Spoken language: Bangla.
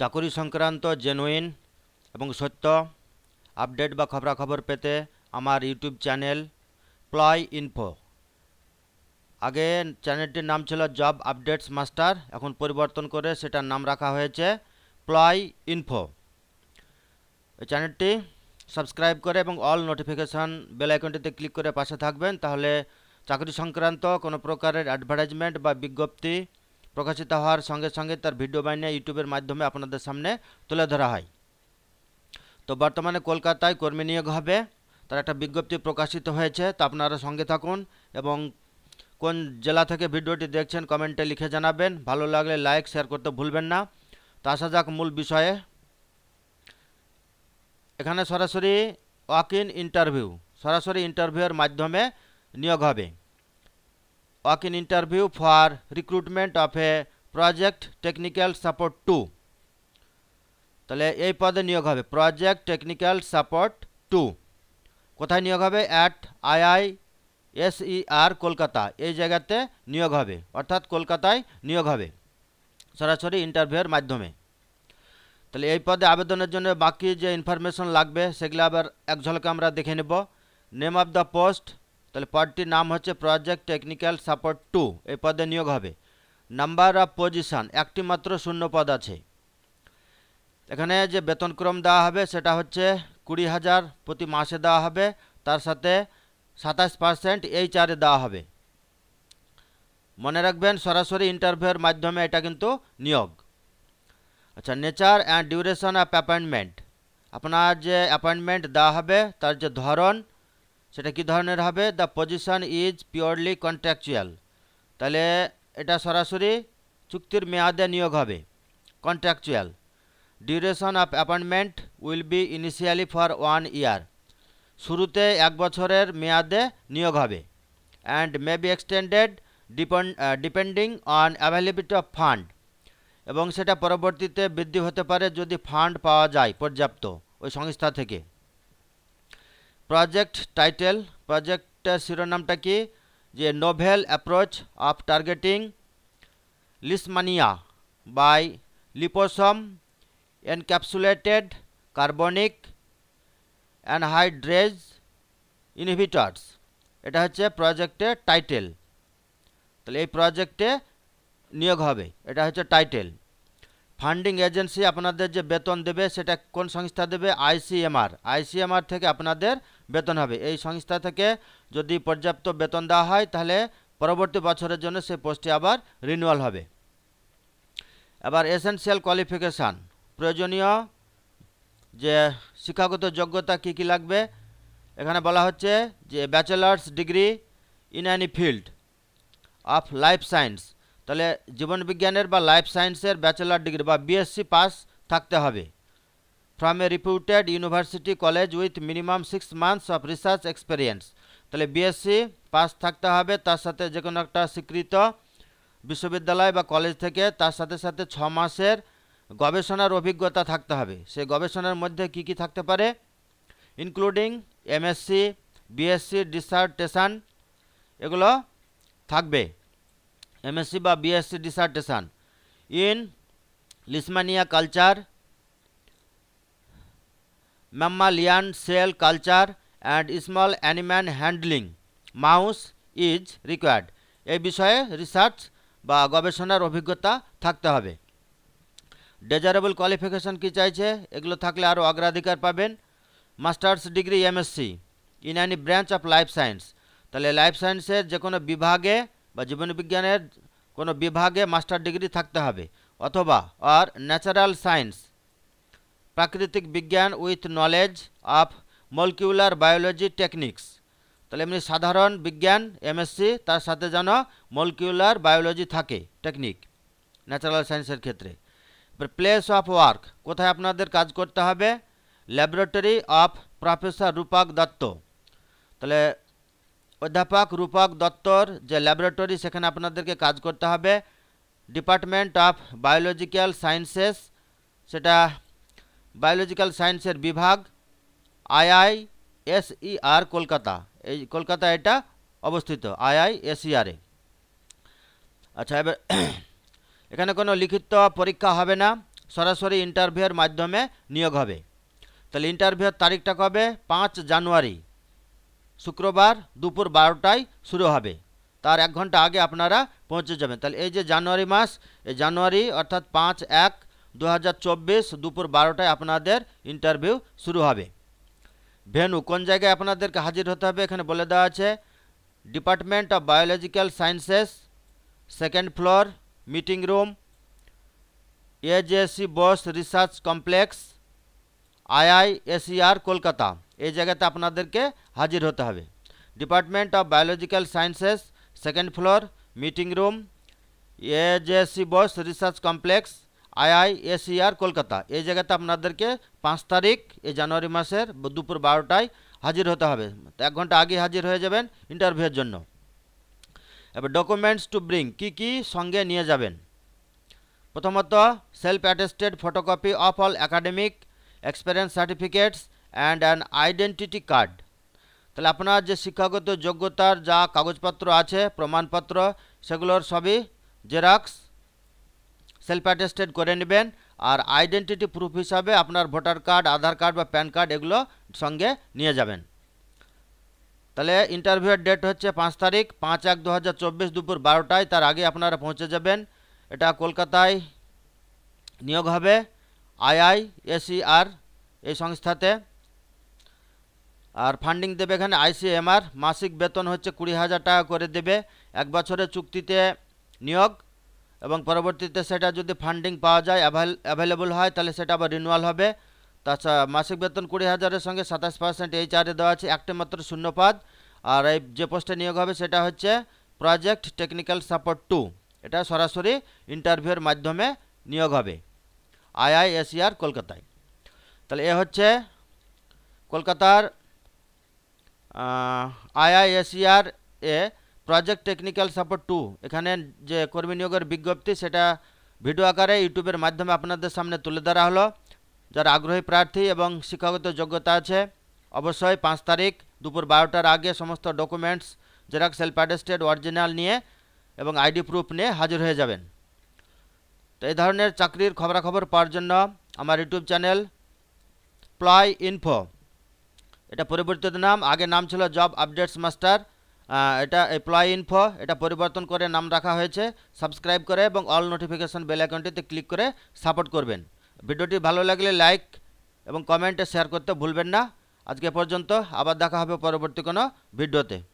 চাকরি সংক্রান্ত জেনুইন এবং সত্য আপডেট বা খবরাখবর পেতে আমার ইউটিউব চ্যানেল প্লাই ইনফো আগে চ্যানেলটির নাম ছিল জব আপডেটস মাস্টার এখন পরিবর্তন করে সেটার নাম রাখা হয়েছে প্লাই ইনফো এই চ্যানেলটি সাবস্ক্রাইব করে এবং অল নোটিফিকেশান বেল আইকনটিতে ক্লিক করে পাশে থাকবেন তাহলে চাকরি সংক্রান্ত কোনো প্রকারের অ্যাডভার্টাইজমেন্ট বা বিজ্ঞপ্তি প্রকাশিত হওয়ার সঙ্গে সঙ্গে তার ভিডিও বানিয়ে ইউটিউবের মাধ্যমে আপনাদের সামনে তুলে ধরা হয় তো বর্তমানে কলকাতায় কর্মী নিয়োগ হবে তার একটা বিজ্ঞপ্তি প্রকাশিত হয়েছে তো আপনারা সঙ্গে থাকুন এবং কোন জেলা থেকে ভিডিওটি দেখছেন কমেন্টে লিখে জানাবেন ভালো লাগলে লাইক শেয়ার করতে ভুলবেন না তো আসা যাক মূল বিষয়ে এখানে সরাসরি ওয়াক ইন ইন্টারভিউ সরাসরি ইন্টারভিউয়ের মাধ্যমে নিয়োগ হবে work interview interview recruitment of a project technical support two তাহলে এই পদে নিয়োগ হবে প্রজেক্ট টেকনিক্যাল সাপোর্ট টু কোথায় নিয়োগ হবে অ্যাট আইআই এসইআর কলকাতা এই জায়গাতে নিয়োগ হবে অর্থাৎ কলকাতায় নিয়োগ হবে সরাসরি ইন্টারভিউয়ের মাধ্যমে তাহলে এই পদে আবেদনের জন্য বাকি যে ইনফরমেশন লাগবে সেগুলো আবার এক ঝলকে আমরা দেখে নেব নেম অফ দ্য পোস্ট তাহলে পদটির নাম হচ্ছে প্রজেক্ট টেকনিক্যাল সাপোর্ট টু এই পদে নিয়োগ হবে নাম্বার অফ পজিশান একটি মাত্র শূন্য পদ আছে এখানে যে বেতনক্রম দেওয়া হবে সেটা হচ্ছে কুড়ি হাজার প্রতি মাসে দেওয়া হবে তার সাথে সাতাশ পার্সেন্ট এই চারে দেওয়া হবে মনে রাখবেন সরাসরি ইন্টারভিউর মাধ্যমে এটা কিন্তু নিয়োগ আচ্ছা nature and duration of appointment আপনার যে অ্যাপয়েন্টমেন্ট দেওয়া হবে তার যে ধরন সেটা কি ধরনের হবে the position is purely contractual তাহলে এটা সরাসরি চুক্তির মেয়াদে নিয়োগ হবে contractual duration of appointment will be initially for one year শুরুতে এক বছরের মেয়াদে নিয়োগ হবে and may be extended depending on availability of fund এবং সেটা পরবর্তীতে বৃদ্ধি হতে পারে যদি ফান্ড পাওয়া যায় পর্যাপ্ত ওই সংস্থা থেকে প্রজেক্ট টাইটেল প্রজেক্টের শিরোনামটা কি যে novel approach of targeting Leishmania by liposome encapsulated carbonic anhydrase inhibitors এটা হচ্ছে প্রজেক্টের টাইটেল তাহলে এই প্রজেক্টে নিয়োগ হবে এটা হচ্ছে টাইটেল ফান্ডিং এজেন্সি আপনাদের যে বেতন দেবে সেটা কোন সংস্থা দেবে আইসিএমআর আইসিএমআর থেকে আপনাদের বেতন হবে এই সংস্থা থেকে যদি পর্যাপ্ত বেতন দেওয়া হয় তাহলে পরবর্তী বছরের জন্য সেই পোস্টটি আবার রিনিউয়াল হবে এবার এসেন্সিয়াল কোয়ালিফিকেশান প্রয়োজনীয় যে শিক্ষাগত যোগ্যতা কি কি লাগবে এখানে বলা হচ্ছে যে bachelor's degree in any field of life science তাহলে জীবনবিজ্ঞানের বা লাইফ সায়েন্সের ব্যাচেলার ডিগ্রি বা বিএসসি পাস থাকতে হবে from a reputed university college with minimum six months of research experience তাহলে বিএসসি পাস থাকতে হবে তার সাথে যে কোনো একটা স্বীকৃত বিশ্ববিদ্যালয় বা কলেজ থেকে তার সাথে সাথে ছ মাসের গবেষণার অভিজ্ঞতা থাকতে হবে সেই গবেষণার মধ্যে কি কি থাকতে পারে ইনক্লুডিং এমএসসি বিএসসি ডিসার্টেশান এগুলো থাকবে এমএসসি বা BSc dissertation in Leishmania culture mammalian cell culture and small animal handling mouse is required এই বিষয়ে রিসার্চ বা গবেষণার অভিজ্ঞতা থাকতে হবে ডেজারেবল কোয়ালিফিকেশন কী চাইছে এগুলো থাকলে আরও অগ্রাধিকার পাবেন master's degree MSc in any branch of life science তাহলে লাইফ সায়েন্সের যে কোনো বিভাগে বা জীবনবিজ্ঞানের কোনো বিভাগে মাস্টার ডিগ্রি থাকতে হবে অথবা আর ন্যাচারাল সায়েন্স প্রাকৃতিক বিজ্ঞান with knowledge of molecular biology techniques তাহলে এমনি সাধারণ বিজ্ঞান এমএসসি তার সাথে যেন মলকিউলার বায়োলজি থাকে টেকনিক ন্যাচারাল সায়েন্সের ক্ষেত্রে প্লেস অফ ওয়ার্ক কোথায় আপনাদের কাজ করতে হবে laboratory of professor Rupak Dutta তাহলে অধ্যাপক রূপক দত্তর যে ল্যাবরেটরি সেখানে আপনাদেরকে কাজ করতে হবে ডিপার্টমেন্ট অফ বায়োলজিক্যাল সায়েন্সেস সেটা বায়োলজিক্যাল সায়েন্সের বিভাগ আইআই এসইআর e কলকাতা এই কলকাতা এটা অবস্থিত আইআই আইআইএসইআরে e আচ্ছা এবার এখানে কোনো লিখিত পরীক্ষা হবে না সরাসরি ইন্টারভিউয়ের মাধ্যমে নিয়োগ হবে তাহলে ইন্টারভিউয়ের তারিখটা কবে পাঁচ জানুয়ারি শুক্রবার দুপুর বারোটায় শুরু হবে তার এক ঘন্টা আগে আপনারা পৌঁছে যাবেন তাহলে এই যে জানুয়ারি মাস এই জানুয়ারি অর্থাৎ পাঁচ এক দু দুপুর বারোটায় আপনাদের ইন্টারভিউ শুরু হবে ভেনু কোন জায়গায় আপনাদেরকে হাজির হতে হবে এখানে বলে দেওয়া আছে department of biological sciences second floor meeting room AJC Bose research complex IISER Kolkata এই জায়গাতে আপনাদেরকে হাজির হতে হবে department of biological sciences second floor meeting room AJC Bose research complex IISER Kolkata এই জায়গাতে আপনাদেরকে পাঁচ তারিখ এই জানুয়ারি মাসের দুপুর বারোটায় হাজির হতে হবে এক ঘন্টা আগে হাজির হয়ে যাবেন ইন্টারভিউয়ের জন্য এবার ডকুমেন্টস টু ব্রিং কি কি সঙ্গে নিয়ে যাবেন প্রথমত self attested photocopy of all academic experience certificates and an identity card তাহলে আপনার যে শিক্ষাগত যোগ্যতার যা কাগজপত্র আছে প্রমাণপত্র সেগুলোর সবই জেরক্স সেলফ অ্যাটেস্টেড করে নেবেন আর আইডেন্টিটি প্রুফ হিসাবে আপনার ভোটার কার্ড আধার কার্ড বা প্যান কার্ড এগুলো সঙ্গে নিয়ে যাবেন তাহলে ইন্টারভিউয়ের ডেট হচ্ছে পাঁচ তারিখ পাঁচ এক দু দুপুর বারোটায় তার আগে আপনারা পৌঁছে যাবেন এটা কলকাতায় নিয়োগ হবে আইআইএসিআর এই সংস্থাতে আর ফান্ডিং দেবে এখানে আইসিএমআর মাসিক বেতন হচ্ছে কুড়ি হাজার টাকা করে দেবে এক বছরের চুক্তিতে নিয়োগ এবং পরবর্তীতে সেটা যদি ফান্ডিং পাওয়া যায় অ্যাভেলেবল হয় তাহলে সেটা আবার রিনুয়াল হবে তাছাড়া মাসিক বেতন কুড়ি হাজারের সঙ্গে সাতাশ পার্সেন্ট এই চারে দেওয়া আছে একটি মাত্র শূন্যপাদ আর এই যে পোস্টে নিয়োগ হবে সেটা হচ্ছে প্রজেক্ট টেকনিক্যাল সাপোর্ট টু এটা সরাসরি ইন্টারভিউর মাধ্যমে নিয়োগ হবে আইআইএসিআর e কলকাতায় তাহলে এ হচ্ছে কলকাতার IISER e a project technical support two এখানে যে কর্মী নিয়োগের বিজ্ঞপ্তি সেটা ভিডিও আকারে ইউটিউবের মাধ্যমে আপনাদের সামনে তুলে ধরা হলো যারা আগ্রহী প্রার্থী এবং শিক্ষাগত যোগ্যতা আছে অবশ্যই পাঁচ তারিখ দুপুর বারোটার আগে সমস্ত documents xerox self attested original নিয়ে এবং আইডি প্রুফ নিয়ে হাজির হয়ে যাবেন তো এই ধরনের চাকরির খবরাখবর পাওয়ার জন্য আমার ইউটিউব চ্যানেল প্লাই ইনফো এটা পরিবর্তিত নাম আগে নাম ছিল জব আপডেটস মাস্টার এটা এমপ্লয় ইনফো এটা পরিবর্তন করে নাম রাখা হয়েছে সাবস্ক্রাইব করে এবং অল নোটিফিকেশন বেল অ্যাকাউন্টটিতে ক্লিক করে সাপোর্ট করবেন ভিডিওটি ভালো লাগলে লাইক এবং কমেন্টে শেয়ার করতে ভুলবেন না আজকে পর্যন্ত আবার দেখা হবে পরবর্তী কোনো ভিডিওতে